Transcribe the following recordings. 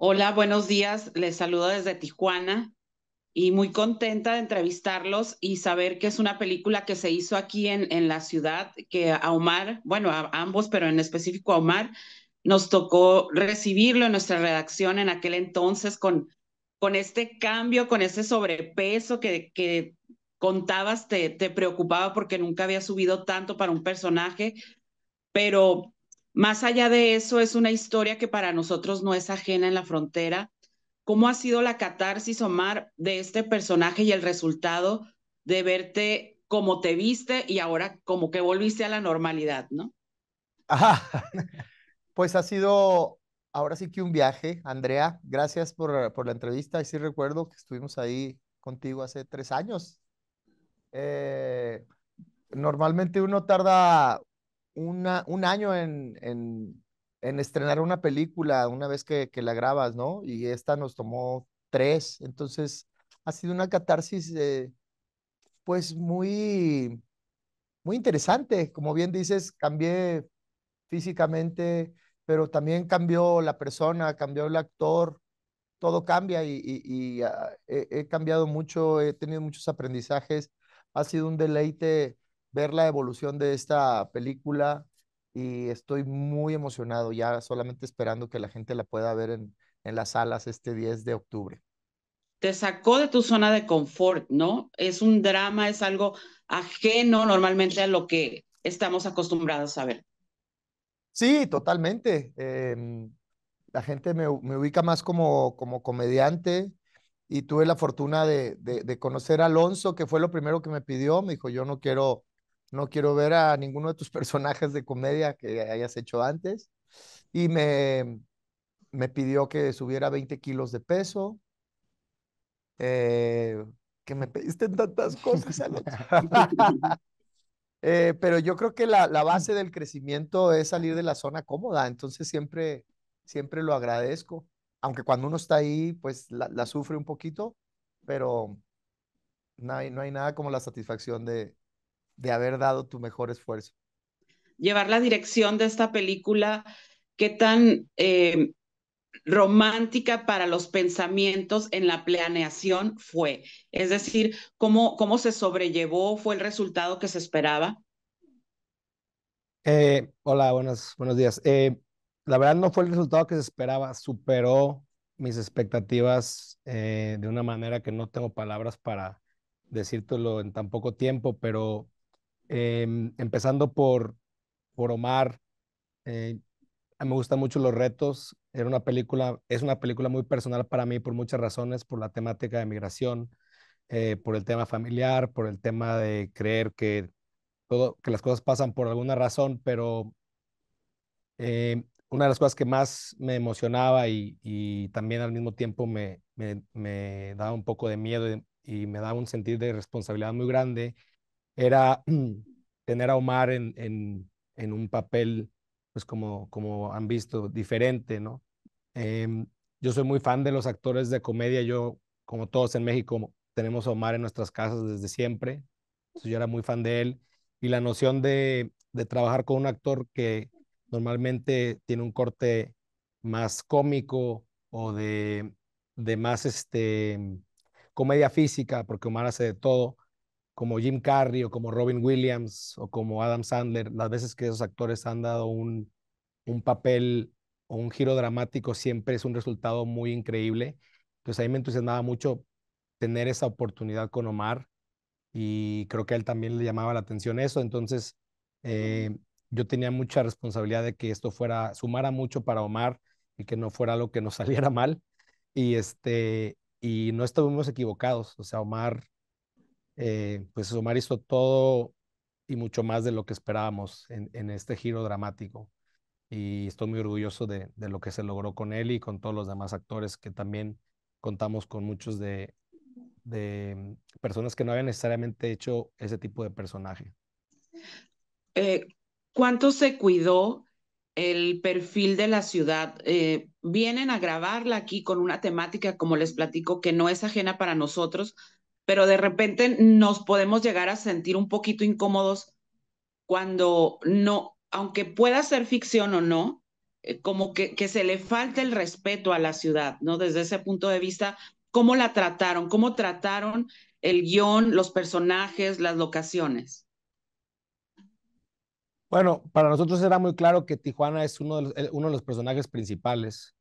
Hola, buenos días. Les saludo desde Tijuana y muy contenta de entrevistarlos y saber que es una película que se hizo aquí en, en la ciudad, que a Omar, bueno, a ambos, pero en específico a Omar, nos tocó recibirlo en nuestra redacción en aquel entonces con, con este cambio, con ese sobrepeso que, que contabas, te, te preocupaba porque nunca había subido tanto para un personaje, pero más allá de eso, es una historia que para nosotros no es ajena en la frontera. ¿Cómo ha sido la catarsis, Omar, de este personaje y el resultado de verte como te viste y ahora como que volviste a la normalidad, no? Ajá. Pues ha sido ahora sí que un viaje. Andrea, gracias por, la entrevista. Y sí recuerdo que estuvimos ahí contigo hace tres años. Eh, normalmente uno tarda un año en, estrenar una película una vez que, la grabas, ¿no? Y esta nos tomó tres, entonces ha sido una catarsis, eh, pues muy, muy interesante. Como bien dices, cambié físicamente, pero también cambió la persona, cambió el actor, todo cambia y, ah, he, cambiado mucho, he tenido muchos aprendizajes. Ha sido un deleite ver la evolución de esta película y estoy muy emocionado, ya solamente esperando que la gente la pueda ver en, en las salas este 10 de octubre. Te sacó de tu zona de confort, ¿no? Es un drama, es algo ajeno normalmente a lo que estamos acostumbrados a ver. Sí, totalmente. Em, la gente me, me, ubica más como, como comediante y tuve la fortuna de, de, de, conocer a Alonso, que fue lo primero que me pidió. Me dijo, yo no quiero no quiero ver a ninguno de tus personajes de comedia que hayas hecho antes. Y me, me pidió que subiera 20 kilos de peso. Eh, que me pediste tantas cosas. Eh, pero yo creo que la, base mm. del crecimiento es salir de la zona cómoda. Entonces siempre, siempre lo agradezco. Aunque cuando uno está ahí, pues la, sufre un poquito, pero no no hay nada como la satisfacción de, de haber dado tu mejor esfuerzo. Llevar la dirección de esta película, qué tan eh, romántica para los pensamientos en la planeación fue. Es decir, cómo, cómo se sobrellevó, fue el resultado que se esperaba. Eh, hola, buenos, buenos días. Eh, la verdad no fue el resultado que se esperaba, superó mis expectativas de una manera que no tengo palabras para decírtelo en tan poco tiempo, pero Em, empezando por, por Omar, eh, me gustan mucho los retos. Era una película, es una película muy personal para mí por muchas razones, por la temática de migración, eh, por el tema familiar, por el tema de creer que, todo, que las cosas pasan por alguna razón, pero em, una de las cosas que más me emocionaba y, también al mismo tiempo me, me, daba un poco de miedo y, me daba un sentir de responsabilidad muy grande era tener a Omar en, en, un papel, pues como, como han visto, diferente, ¿no? Em, yo soy muy fan de los actores de comedia, yo, como todos en México, tenemos a Omar en nuestras casas desde siempre, Entonces, yo era muy fan de él, y la noción de, trabajar con un actor que normalmente tiene un corte más cómico o de, más este, comedia física, porque Omar hace de todo, como Jim Carrey o como Robin Williams o como Adam Sandler, las veces que esos actores han dado un, un papel o un giro dramático siempre es un resultado muy increíble. Entonces ahí me entusiasmaba mucho tener esa oportunidad con Omar y creo que a él también le llamaba la atención eso. Entonces eh, yo tenía mucha responsabilidad de que esto fuera, sumara mucho para Omar y que no fuera lo que nos saliera mal. Y, este, y no estuvimos equivocados. O sea, Omar eh, pues Omar hizo todo y mucho más de lo que esperábamos en, este giro dramático. Y estoy muy orgulloso de, lo que se logró con él y con todos los demás actores que también contamos con muchos de, personas que no habían necesariamente hecho ese tipo de personaje. Eh, ¿Cuánto se cuidó el perfil de la ciudad. Eh, vienen a grabarla aquí con una temática, como les platico, que no es ajena para nosotros, pero de repente nos podemos llegar a sentir un poquito incómodos cuando no, aunque pueda ser ficción o no, eh, como que, que se le falta el respeto a la ciudad, ¿no? Desde ese punto de vista, ¿cómo la trataron? ¿Cómo trataron el guión, los personajes, las locaciones? Bueno, para nosotros era muy claro que Tijuana es uno uno de los personajes principales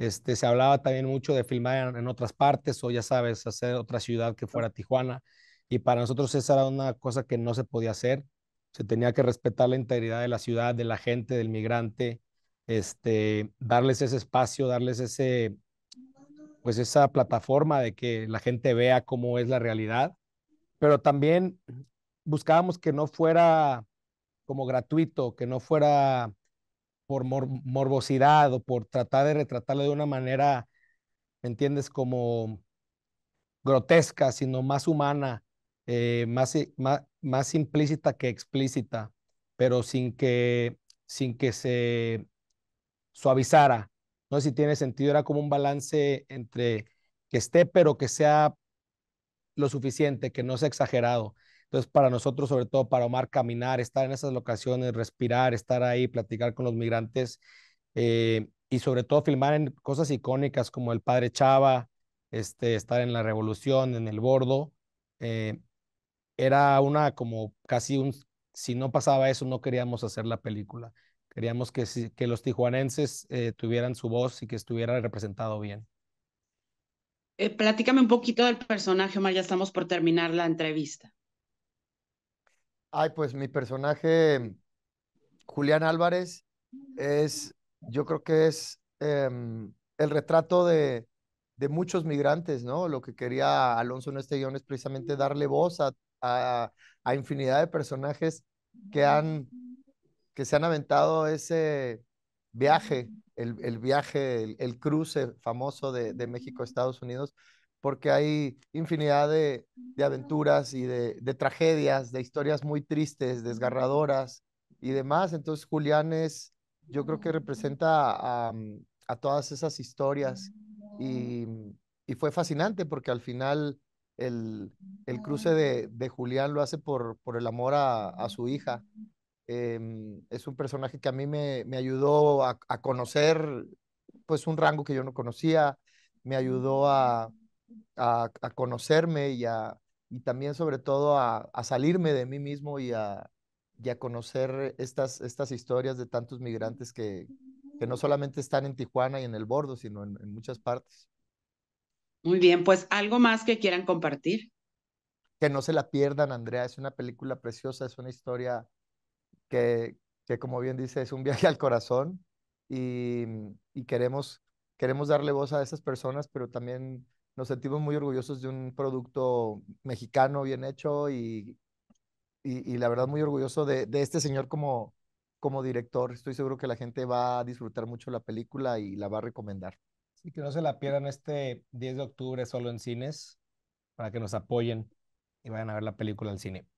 este, se hablaba también mucho de filmar en, otras partes o ya sabes, hacer otra ciudad que fuera Tijuana. Y para nosotros esa era una cosa que no se podía hacer. Se tenía que respetar la integridad de la ciudad, de la gente, del migrante, este, darles ese espacio, darles ese, pues esa plataforma de que la gente vea cómo es la realidad. Pero también buscábamos que no fuera como gratuito, que no fuera por morbosidad o por tratar de retratarlo de una manera, ¿me entiendes? Como grotesca, sino más humana, eh, más, eh, más, implícita que explícita, pero sin que, sin que se suavizara. No sé si tiene sentido, era como un balance entre que esté, pero que sea lo suficiente, que no sea exagerado. Entonces, para nosotros, sobre todo para Omar, caminar, estar en esas locaciones, respirar, estar ahí, platicar con los migrantes eh, y sobre todo filmar en cosas icónicas como el Padre Chava, este, estar en la Revolución, en el Bordo. Eh, era una como casi un, si no pasaba eso, no queríamos hacer la película. Queríamos que, los tijuanenses eh, tuvieran su voz y que estuviera representado bien. Eh, platícame un poquito del personaje, Omar, ya estamos por terminar la entrevista. Ay, pues mi personaje, Julián Álvarez, es, yo creo que es em, el retrato de, muchos migrantes, ¿no? Lo que quería Alonso en este es precisamente darle voz a, a infinidad de personajes que han, que se han aventado ese, viaje, el, viaje, el, cruce famoso de, México a Estados Unidos, porque hay infinidad de, aventuras y de, tragedias, de historias muy tristes, desgarradoras y demás. Entonces Julián es, yo creo que representa a, mm, todas esas historias mm, y, fue fascinante porque al final... El, cruce de, Julián lo hace por, por el amor a, a su hija Em, es un personaje que a mí me, me ayudó a, conocer pues un rango que yo no conocía, me ayudó a, a, conocerme y, y también sobre todo a, salirme de mí mismo y a, conocer estas, estas historias de tantos migrantes que, que no solamente están en Tijuana y en el Bordo, sino en muchas partes. Muy bien, pues algo más que quieran compartir. Que no se la pierdan, Andrea, es una película preciosa, es una historia que, como bien dice, es un viaje al corazón y, queremos, queremos darle voz a esas personas, pero también nos sentimos muy orgullosos de un producto mexicano bien hecho y, y, la verdad muy orgulloso de, este señor como, como director. Estoy seguro que la gente va a disfrutar mucho la película y la va a recomendar. Sí, que no se la pierdan este 10 de octubre solo en cines para que nos apoyen y vayan a ver la película al cine.